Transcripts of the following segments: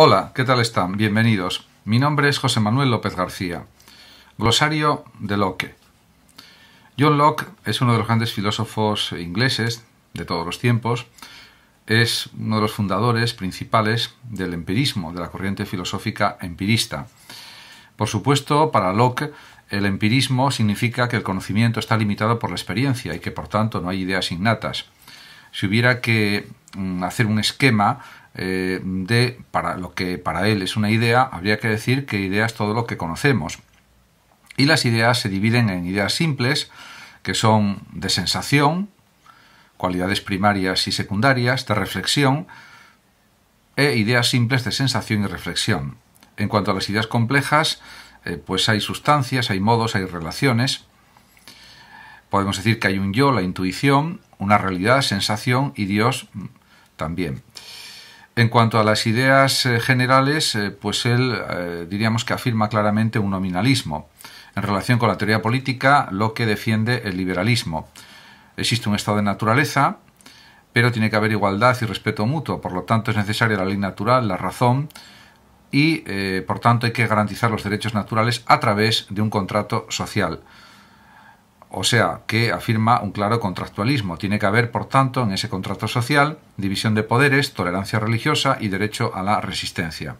Hola, ¿qué tal están? Bienvenidos. Mi nombre es José Manuel López García. Glosario de Locke. John Locke es uno de los grandes filósofos ingleses de todos los tiempos. Es uno de los fundadores principales del empirismo, de la corriente filosófica empirista. Por supuesto, para Locke, el empirismo significa que el conocimiento está limitado por la experiencia y que por tanto no hay ideas innatas. Si hubiera que mm, hacer un esquema eh, de para lo que para él es una idea, habría que decir que idea es todo lo que conocemos. Y las ideas se dividen en ideas simples, que son de sensación, cualidades primarias y secundarias, de reflexión, e ideas simples de sensación y reflexión. En cuanto a las ideas complejas, eh, pues hay sustancias, hay modos, hay relaciones. Podemos decir que hay un yo, la intuición, una realidad, sensación y Dios también. En cuanto a las ideas eh, generales, eh, pues él eh, diríamos que afirma claramente un nominalismo. En relación con la teoría política, lo que defiende el liberalismo. Existe un estado de naturaleza, pero tiene que haber igualdad y respeto mutuo. Por lo tanto, es necesaria la ley natural, la razón, y por tanto hay que garantizar los derechos naturales a través de un contrato social o sea, que afirma un claro contractualismo. Tiene que haber, por tanto, en ese contrato social, división de poderes, tolerancia religiosa y derecho a la resistencia.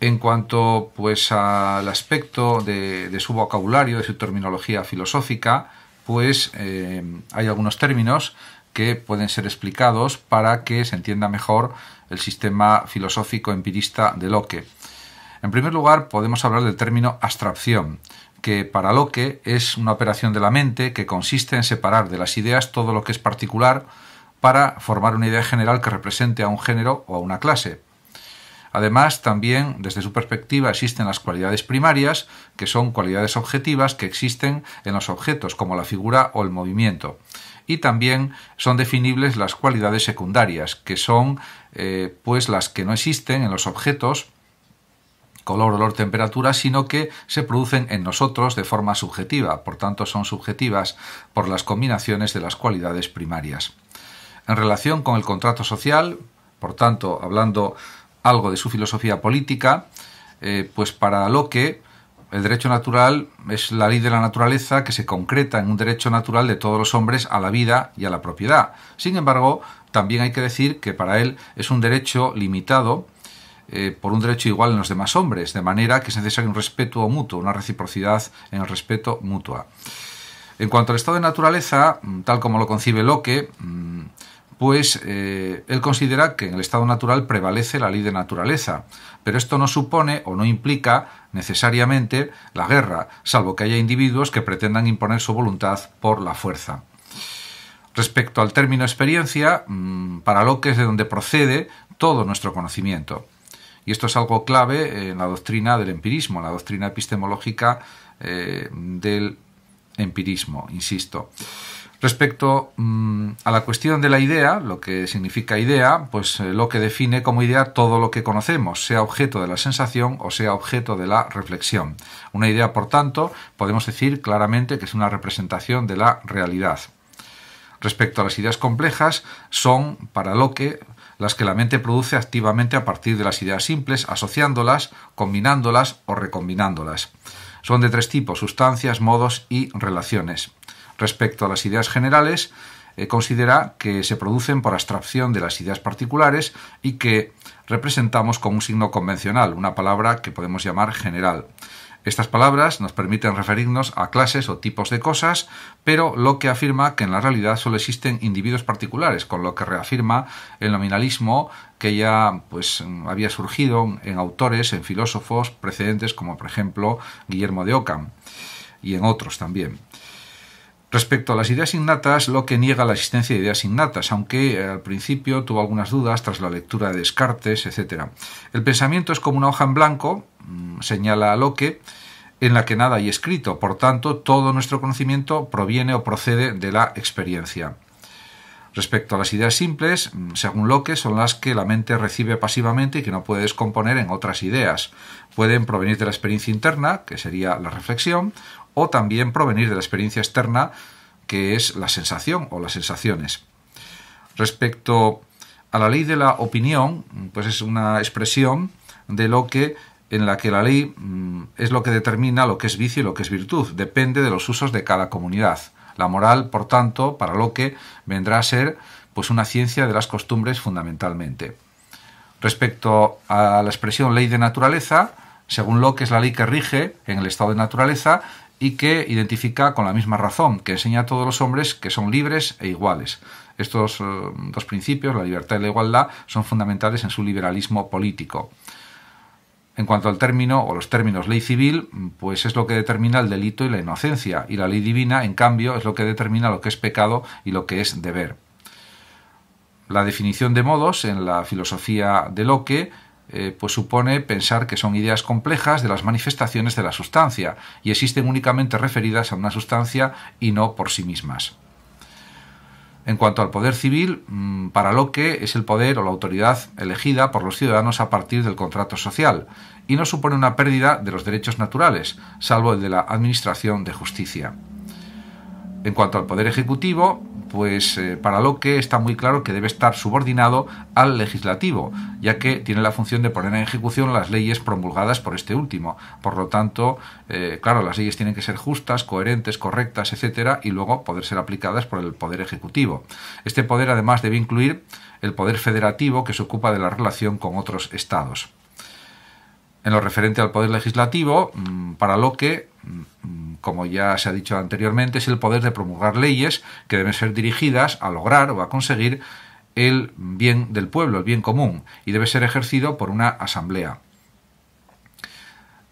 En cuanto pues al aspecto de, su vocabulario, de su terminología filosófica, pues eh, hay algunos términos que pueden ser explicados para que se entienda mejor el sistema filosófico empirista de Locke. En primer lugar, podemos hablar del término abstracción que para Locke es una operación de la mente que consiste en separar de las ideas todo lo que es particular para formar una idea general que represente a un género o a una clase. Además, también desde su perspectiva existen las cualidades primarias, que son cualidades objetivas que existen en los objetos, como la figura o el movimiento. Y también son definibles las cualidades secundarias, que son eh, pues las que no existen en los objetos color, olor, temperatura, sino que se producen en nosotros de forma subjetiva, por tanto son subjetivas por las combinaciones de las cualidades primarias. En relación con el contrato social, por tanto, hablando algo de su filosofía política, eh, pues para Locke el derecho natural es la ley de la naturaleza que se concreta en un derecho natural de todos los hombres a la vida y a la propiedad. Sin embargo, también hay que decir que para él es un derecho limitado eh, por un derecho igual en los demás hombres, de manera que es necesario un respeto mutuo, una reciprocidad en el respeto mutua. En cuanto al estado de naturaleza, mm, tal como lo concibe Locke, mm, pues eh, él considera que en el estado natural prevalece la ley de naturaleza, pero esto no supone o no implica necesariamente la guerra, salvo que haya individuos que pretendan imponer su voluntad por la fuerza. Respecto al término experiencia, mm, para Locke es de donde procede todo nuestro conocimiento. Y esto es algo clave en la doctrina del empirismo, en la doctrina epistemológica eh, del empirismo, insisto. Respecto mm, a la cuestión de la idea, lo que significa idea, pues eh, lo que define como idea todo lo que conocemos, sea objeto de la sensación o sea objeto de la reflexión. Una idea, por tanto, podemos decir claramente que es una representación de la realidad. Respecto a las ideas complejas, son para lo que las que la mente produce activamente a partir de las ideas simples, asociándolas, combinándolas o recombinándolas. Son de tres tipos, sustancias, modos y relaciones. Respecto a las ideas generales, eh, considera que se producen por abstracción de las ideas particulares y que representamos con un signo convencional, una palabra que podemos llamar general. Estas palabras nos permiten referirnos a clases o tipos de cosas, pero lo que afirma que en la realidad solo existen individuos particulares, con lo que reafirma el nominalismo que ya pues, había surgido en autores, en filósofos precedentes como por ejemplo Guillermo de Ockham y en otros también. Respecto a las ideas innatas, Locke niega la existencia de ideas innatas, aunque eh, al principio tuvo algunas dudas tras la lectura de Descartes, etc. El pensamiento es como una hoja en blanco, mm, señala Locke, en la que nada hay escrito, por tanto, todo nuestro conocimiento proviene o procede de la experiencia. Respecto a las ideas simples, mm, según Locke, son las que la mente recibe pasivamente y que no puede descomponer en otras ideas. Pueden provenir de la experiencia interna, que sería la reflexión, o también provenir de la experiencia externa, que es la sensación o las sensaciones. Respecto a la ley de la opinión, pues es una expresión de lo que en la que la ley mm, es lo que determina lo que es vicio y lo que es virtud, depende de los usos de cada comunidad. La moral, por tanto, para lo que vendrá a ser pues una ciencia de las costumbres fundamentalmente. Respecto a la expresión ley de naturaleza, según lo que es la ley que rige en el estado de naturaleza y que identifica con la misma razón, que enseña a todos los hombres que son libres e iguales. Estos eh, dos principios, la libertad y la igualdad, son fundamentales en su liberalismo político. En cuanto al término o los términos ley civil, pues es lo que determina el delito y la inocencia, y la ley divina, en cambio, es lo que determina lo que es pecado y lo que es deber. La definición de modos en la filosofía de Locke eh, pues supone pensar que son ideas complejas de las manifestaciones de la sustancia y existen únicamente referidas a una sustancia y no por sí mismas. En cuanto al poder civil, mm, para lo que es el poder o la autoridad elegida por los ciudadanos a partir del contrato social y no supone una pérdida de los derechos naturales, salvo el de la administración de justicia. En cuanto al poder ejecutivo, pues eh, para lo que está muy claro que debe estar subordinado al legislativo, ya que tiene la función de poner en ejecución las leyes promulgadas por este último. Por lo tanto, eh, claro, las leyes tienen que ser justas, coherentes, correctas, etcétera, y luego poder ser aplicadas por el poder ejecutivo. Este poder además debe incluir el poder federativo que se ocupa de la relación con otros estados. En lo referente al poder legislativo, mm, para lo que mm, como ya se ha dicho anteriormente, es el poder de promulgar leyes que deben ser dirigidas a lograr o a conseguir el bien del pueblo, el bien común, y debe ser ejercido por una asamblea.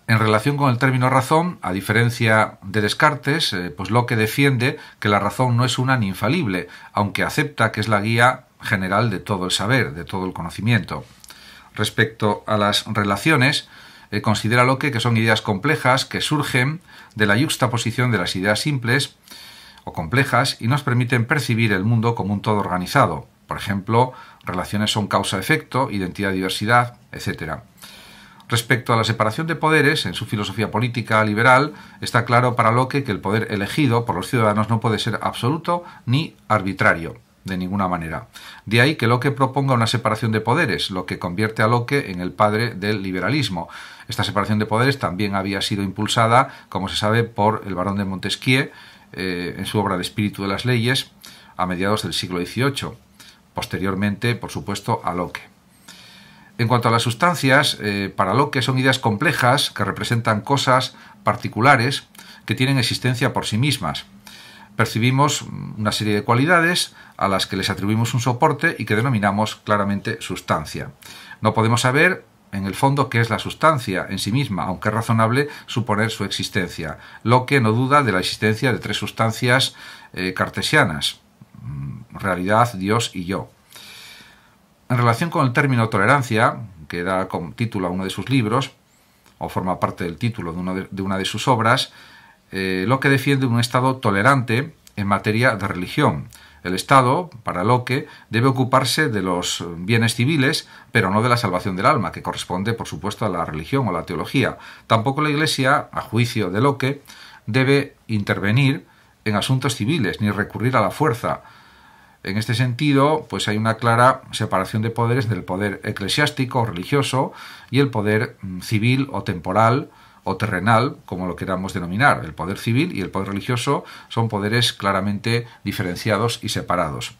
En relación con el término razón, a diferencia de Descartes, eh, pues que defiende que la razón no es una ni infalible, aunque acepta que es la guía general de todo el saber, de todo el conocimiento. Respecto a las relaciones, eh, considera Locke que son ideas complejas que surgen de la yuxtaposición de las ideas simples o complejas y nos permiten percibir el mundo como un todo organizado. Por ejemplo, relaciones son causa-efecto, identidad-diversidad, etc. Respecto a la separación de poderes, en su filosofía política liberal, está claro para Locke que el poder elegido por los ciudadanos no puede ser absoluto ni arbitrario de ninguna manera. De ahí que Locke proponga una separación de poderes, lo que convierte a Locke en el padre del liberalismo. Esta separación de poderes también había sido impulsada, como se sabe, por el barón de Montesquieu eh, en su obra de Espíritu de las Leyes a mediados del siglo XVIII, posteriormente, por supuesto, a Locke. En cuanto a las sustancias, eh, para Locke son ideas complejas que representan cosas particulares que tienen existencia por sí mismas percibimos una serie de cualidades a las que les atribuimos un soporte y que denominamos claramente sustancia. No podemos saber en el fondo qué es la sustancia en sí misma, aunque es razonable suponer su existencia, lo que no duda de la existencia de tres sustancias eh, cartesianas, mm, realidad, Dios y yo. En relación con el término tolerancia, que da como título a uno de sus libros, o forma parte del título de una de sus obras, eh, ...lo que defiende un Estado tolerante en materia de religión. El Estado, para Locke, debe ocuparse de los bienes civiles, pero no de la salvación del alma, que corresponde, por supuesto, a la religión o la teología. Tampoco la Iglesia, a juicio de Locke, debe intervenir en asuntos civiles ni recurrir a la fuerza. En este sentido, pues hay una clara separación de poderes del poder eclesiástico o religioso y el poder mm, civil o temporal o terrenal, como lo queramos denominar. El poder civil y el poder religioso son poderes claramente diferenciados y separados.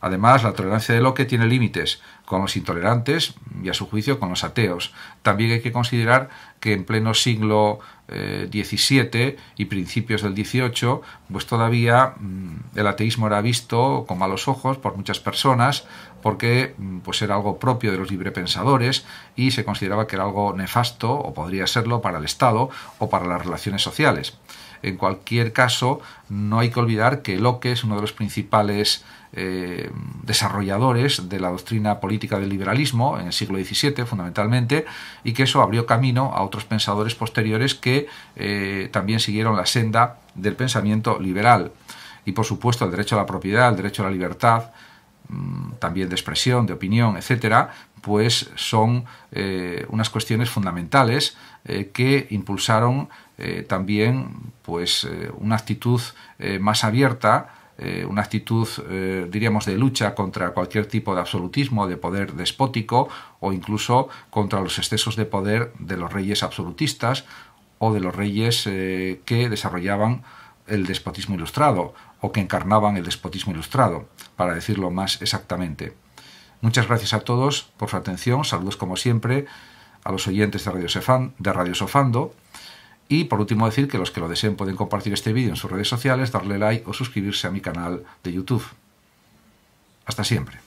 Además, la tolerancia de lo que tiene límites con los intolerantes y, a su juicio, con los ateos. También hay que considerar que en pleno siglo 17 eh, y principios del 18, pues todavía mm, el ateísmo era visto con malos ojos por muchas personas porque mm, pues era algo propio de los librepensadores y se consideraba que era algo nefasto o podría serlo para el Estado o para las relaciones sociales. En cualquier caso, no hay que olvidar que Locke es uno de los principales eh, desarrolladores de la doctrina política del liberalismo en el siglo XVII fundamentalmente y que eso abrió camino a otros pensadores posteriores que eh, también siguieron la senda del pensamiento liberal y por supuesto el derecho a la propiedad, el derecho a la libertad mm, también de expresión, de opinión, etcétera, pues son eh, unas cuestiones fundamentales que impulsaron también pues una actitud más abierta eh, una actitud, eh, diríamos, de lucha contra cualquier tipo de absolutismo, de poder despótico o incluso contra los excesos de poder de los reyes absolutistas o de los reyes eh, que desarrollaban el despotismo ilustrado o que encarnaban el despotismo ilustrado, para decirlo más exactamente. Muchas gracias a todos por su atención, saludos como siempre a los oyentes de Radio, de Radio Sofando y por último decir que los que lo deseen pueden compartir este vídeo en sus redes sociales, darle like o suscribirse a mi canal de YouTube. Hasta siempre.